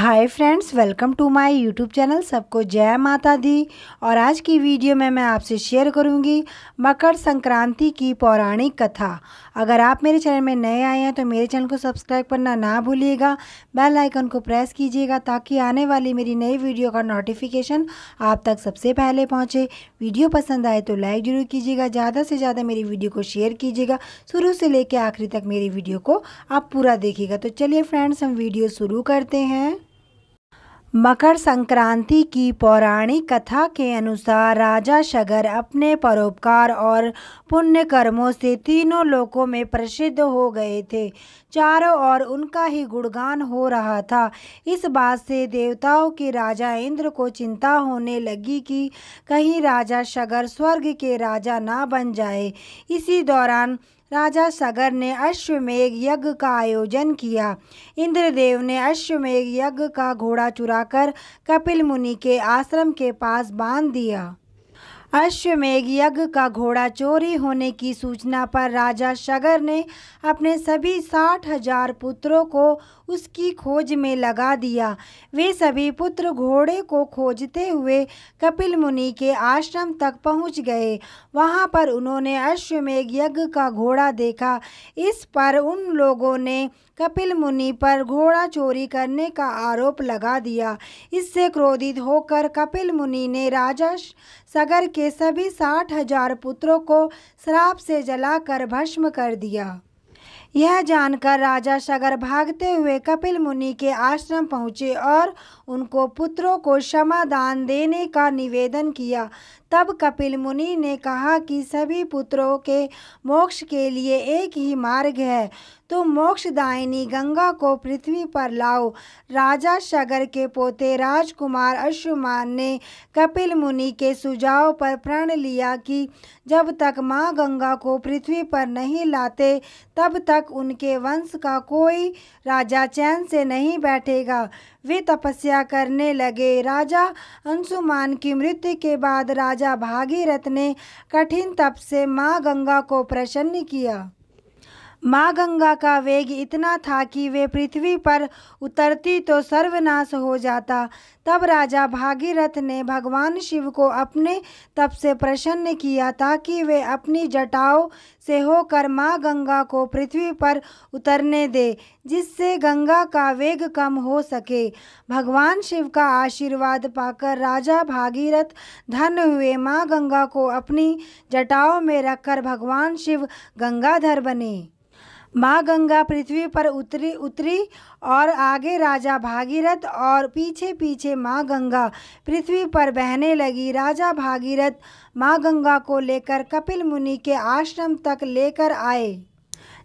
hi friends welcome to my YouTube channel सबको जय माता दी और आज की वीडियो में मैं आपसे शेयर करूंगी मकर संक्रांति की पौराणिक कथा अगर आप मेरे चैनल में नए आए हैं तो मेरे चैनल को सब्सक्राइब करना ना भूलिएगा बेल आइकन को प्रेस कीजिएगा ताकि आने वाली मेरी नई वीडियो का नोटिफिकेशन आप तक सबसे पहले पहुँचे वीडियो पसंद आए तो लाइक ज़रूर कीजिएगा ज़्यादा से ज़्यादा मेरी वीडियो को शेयर कीजिएगा शुरू से लेकर आखिरी तक मेरी वीडियो को आप पूरा देखिएगा तो चलिए फ्रेंड्स हम वीडियो शुरू करते हैं मकर संक्रांति की पौराणिक कथा के अनुसार राजा शगर अपने परोपकार और पुण्य कर्मों से तीनों लोकों में प्रसिद्ध हो गए थे चारों ओर उनका ही गुणगान हो रहा था इस बात से देवताओं के राजा इंद्र को चिंता होने लगी कि कहीं राजा शगर स्वर्ग के राजा ना बन जाए इसी दौरान राजा सगर ने अश्वमेघ यज्ञ का आयोजन किया इंद्रदेव ने अश्वमेघ यज्ञ का घोड़ा चुराकर कपिल मुनि के आश्रम के पास बांध दिया अश्वमेघ यज्ञ का घोड़ा चोरी होने की सूचना पर राजा शगर ने अपने सभी साठ हजार पुत्रों को उसकी खोज में लगा दिया वे सभी पुत्र घोड़े को खोजते हुए कपिल मुनि के आश्रम तक पहुंच गए वहां पर उन्होंने अश्वमेघ यज्ञ का घोड़ा देखा इस पर उन लोगों ने कपिल मुनि पर घोड़ा चोरी करने का आरोप लगा दिया इससे क्रोधित होकर कपिल मुनि ने राजा सगर के के सभी साठ हजार पुत्रों को श्राप से जलाकर भस्म कर दिया यह जानकर राजा सगर भागते हुए कपिल मुनि के आश्रम पहुँचे और उनको पुत्रों को क्षमा दान देने का निवेदन किया तब कपिल मुनि ने कहा कि सभी पुत्रों के मोक्ष के लिए एक ही मार्ग है तो मोक्षदायिनी गंगा को पृथ्वी पर लाओ राजा शगर के पोते राजकुमार अश्वमान ने कपिल मुनि के सुझाव पर प्रण लिया कि जब तक माँ गंगा को पृथ्वी पर नहीं लाते तब तक उनके वंश का कोई राजा चैन से नहीं बैठेगा वे तपस्या करने लगे राजा अंशुमान की मृत्यु के बाद राजा भागीरथ ने कठिन तप से माँ गंगा को प्रसन्न किया माँ गंगा का वेग इतना था कि वे पृथ्वी पर उतरती तो सर्वनाश हो जाता तब राजा भागीरथ ने भगवान शिव को अपने तप से प्रसन्न किया ताकि वे अपनी जटाओं से होकर माँ गंगा को पृथ्वी पर उतरने दे जिससे गंगा का वेग कम हो सके भगवान शिव का आशीर्वाद पाकर राजा भागीरथ धन हुए माँ गंगा को अपनी जटाओं में रखकर भगवान शिव गंगाधर बने माँ गंगा पृथ्वी पर उतरी उतरी और आगे राजा भागीरथ और पीछे पीछे माँ गंगा पृथ्वी पर बहने लगी राजा भागीरथ माँ गंगा को लेकर कपिल मुनि के आश्रम तक लेकर आए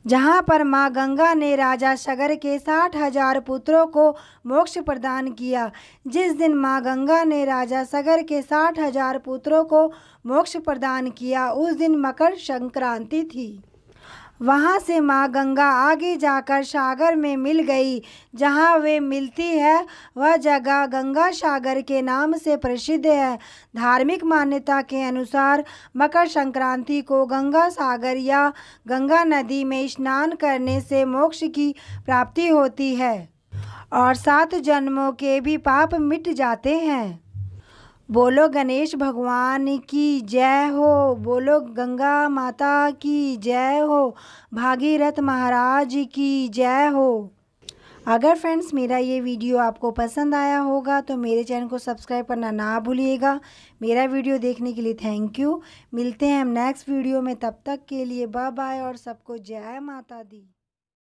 जहाँ पर माँ गंगा ने राजा सगर के साठ हजार पुत्रों को मोक्ष प्रदान किया जिस दिन माँ गंगा ने राजा सगर के साठ हजार पुत्रों को मोक्ष प्रदान किया उस दिन मकर संक्रांति थी वहाँ से माँ गंगा आगे जाकर सागर में मिल गई जहाँ वे मिलती है वह जगह गंगा सागर के नाम से प्रसिद्ध है धार्मिक मान्यता के अनुसार मकर संक्रांति को गंगा सागर या गंगा नदी में स्नान करने से मोक्ष की प्राप्ति होती है और सात जन्मों के भी पाप मिट जाते हैं बोलो गणेश भगवान की जय हो बोलो गंगा माता की जय हो भागीरथ महाराज की जय हो अगर फ्रेंड्स मेरा ये वीडियो आपको पसंद आया होगा तो मेरे चैनल को सब्सक्राइब करना ना भूलिएगा मेरा वीडियो देखने के लिए थैंक यू मिलते हैं हम नेक्स्ट वीडियो में तब तक के लिए बाय बाय और सबको जय माता दी